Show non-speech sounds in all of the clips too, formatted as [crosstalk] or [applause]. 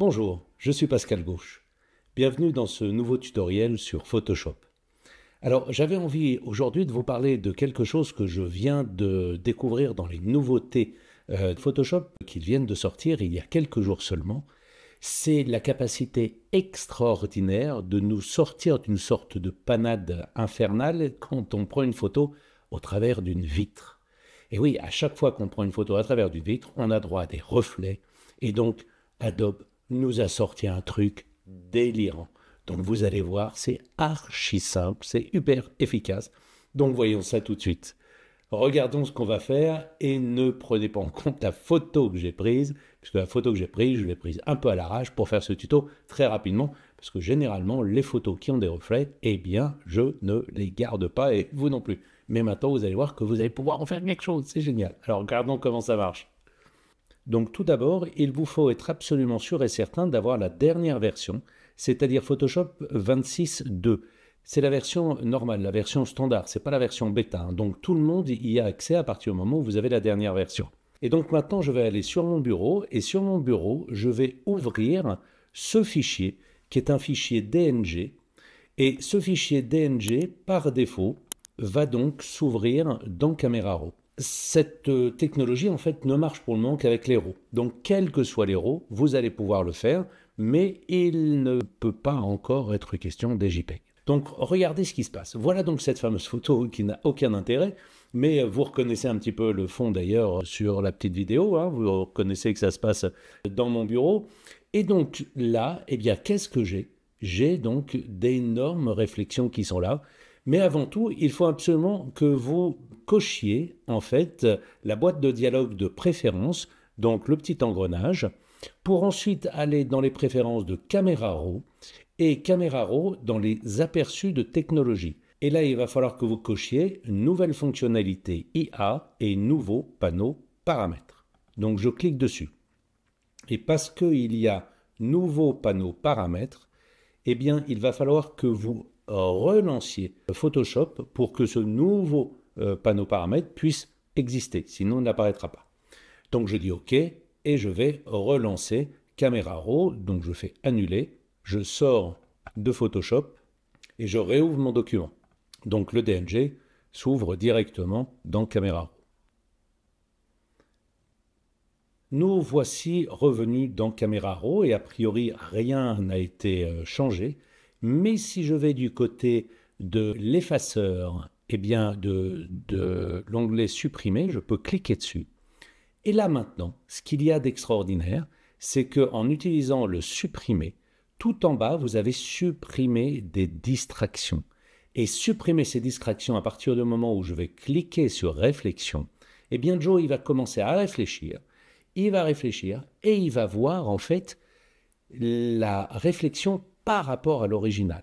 Bonjour, je suis Pascal Gauche. Bienvenue dans ce nouveau tutoriel sur Photoshop. Alors j'avais envie aujourd'hui de vous parler de quelque chose que je viens de découvrir dans les nouveautés euh, de Photoshop qu'ils viennent de sortir il y a quelques jours seulement. C'est la capacité extraordinaire de nous sortir d'une sorte de panade infernale quand on prend une photo au travers d'une vitre. Et oui, à chaque fois qu'on prend une photo à travers du vitre, on a droit à des reflets. Et donc, Adobe nous a sorti un truc délirant. Donc vous allez voir, c'est archi simple, c'est hyper efficace. Donc voyons ça tout de suite. Regardons ce qu'on va faire et ne prenez pas en compte la photo que j'ai prise, puisque la photo que j'ai prise, je l'ai prise un peu à l'arrache pour faire ce tuto très rapidement, parce que généralement, les photos qui ont des reflets, eh bien, je ne les garde pas et vous non plus. Mais maintenant, vous allez voir que vous allez pouvoir en faire quelque chose, c'est génial. Alors regardons comment ça marche. Donc tout d'abord, il vous faut être absolument sûr et certain d'avoir la dernière version, c'est-à-dire Photoshop 26.2. C'est la version normale, la version standard, ce n'est pas la version bêta. Hein. Donc tout le monde y a accès à partir du moment où vous avez la dernière version. Et donc maintenant, je vais aller sur mon bureau et sur mon bureau, je vais ouvrir ce fichier qui est un fichier DNG. Et ce fichier DNG, par défaut, va donc s'ouvrir dans Camera Raw cette euh, technologie, en fait, ne marche pour le moment qu'avec les l'héros. Donc, quel que soit l'héros, vous allez pouvoir le faire, mais il ne peut pas encore être question des JPEG. Donc, regardez ce qui se passe. Voilà donc cette fameuse photo qui n'a aucun intérêt, mais vous reconnaissez un petit peu le fond d'ailleurs sur la petite vidéo. Hein. vous reconnaissez que ça se passe dans mon bureau. Et donc là, eh bien, qu'est-ce que j'ai J'ai donc d'énormes réflexions qui sont là. Mais avant tout, il faut absolument que vous cochiez en fait la boîte de dialogue de préférence, donc le petit engrenage, pour ensuite aller dans les préférences de caméra Raw et caméra Raw dans les aperçus de technologie. Et là, il va falloir que vous cochiez nouvelle fonctionnalité IA et nouveau panneau paramètres. Donc je clique dessus. Et parce qu'il y a nouveau panneau paramètres, eh bien, il va falloir que vous relancer Photoshop pour que ce nouveau euh, panneau paramètres puisse exister, sinon il n'apparaîtra pas. Donc je dis OK et je vais relancer caméra Raw, donc je fais annuler, je sors de Photoshop et je réouvre mon document. Donc le DNG s'ouvre directement dans Camera Raw. Nous voici revenus dans Camera Raw et a priori rien n'a été euh, changé. Mais si je vais du côté de l'effaceur, eh bien de, de l'onglet supprimer, je peux cliquer dessus. Et là maintenant, ce qu'il y a d'extraordinaire, c'est qu'en utilisant le supprimer, tout en bas, vous avez supprimé des distractions. Et supprimer ces distractions à partir du moment où je vais cliquer sur réflexion, et eh bien Joe, il va commencer à réfléchir. Il va réfléchir et il va voir en fait la réflexion par rapport à l'original.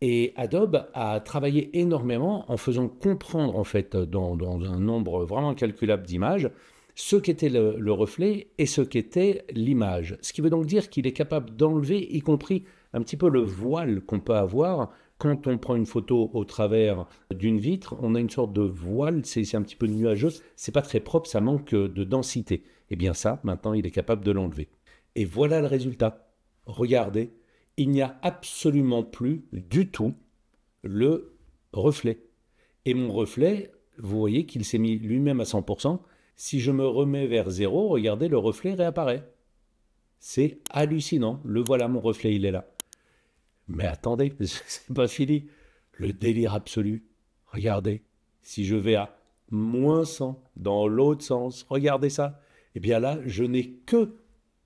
Et Adobe a travaillé énormément en faisant comprendre, en fait, dans, un nombre vraiment calculable d'images, ce qu'était le, reflet et ce qu'était l'image. Ce qui veut donc dire qu'il est capable d'enlever, y compris un petit peu le voile qu'on peut avoir. Quand on prend une photo au travers d'une vitre, on a une sorte de voile, c'est un petit peu nuageux, c'est pas très propre, ça manque de densité. Et eh bien ça, maintenant, il est capable de l'enlever. Et voilà le résultat. Regardez, il n'y a absolument plus du tout le reflet. Et mon reflet, vous voyez qu'il s'est mis lui-même à 100%. Si je me remets vers zéro, regardez, le reflet réapparaît. C'est hallucinant. Le voilà, mon reflet, il est là. Mais attendez, [laughs] c'est pas fini. Le délire absolu. Regardez, si je vais à moins 100 dans l'autre sens, regardez ça. Eh bien là, je n'ai que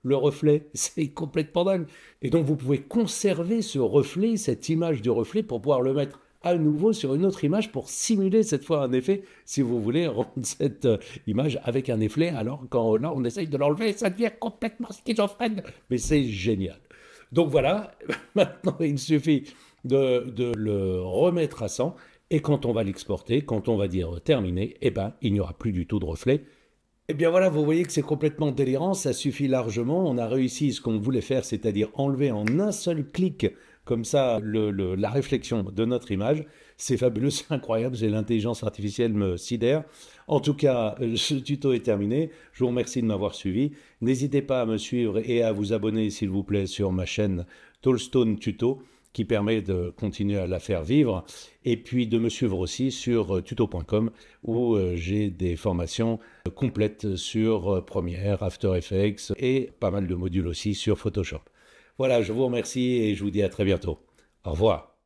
le reflet. [laughs] C'est complètement dingue. Et donc vous pouvez conserver ce reflet, cette image du reflet, pour pouvoir le mettre à nouveau sur une autre image pour simuler cette fois un effet, si vous voulez [laughs] rendre cette euh, image avec un effet, alors quand là on essaye de l'enlever, ça devient complètement schizophrène. Mais c'est génial. Donc voilà, [laughs] maintenant il suffit de, le remettre à 100 et quand on va l'exporter, quand on va dire euh, terminé, eh ben, il n'y aura plus du tout de reflet. Et eh bien voilà, vous voyez que c'est complètement délirant, ça suffit largement. On a réussi ce qu'on voulait faire, c'est-à-dire enlever en un seul clic, comme ça, la réflexion de notre image. C'est fabuleux, [laughs] c'est incroyable, j'ai l'intelligence artificielle me sidère. En tout cas, euh, ce tuto est terminé. Je vous remercie de m'avoir suivi. N'hésitez pas à me suivre et à vous abonner, s'il vous plaît, sur ma chaîne Tollstone Tuto qui permet de continuer à la faire vivre, et puis de me suivre aussi sur euh, tuto.com où euh, j'ai des formations complètes sur euh, Premiere, After Effects et pas mal de modules aussi sur Photoshop. Voilà, je vous remercie et je vous dis à très bientôt. Au revoir.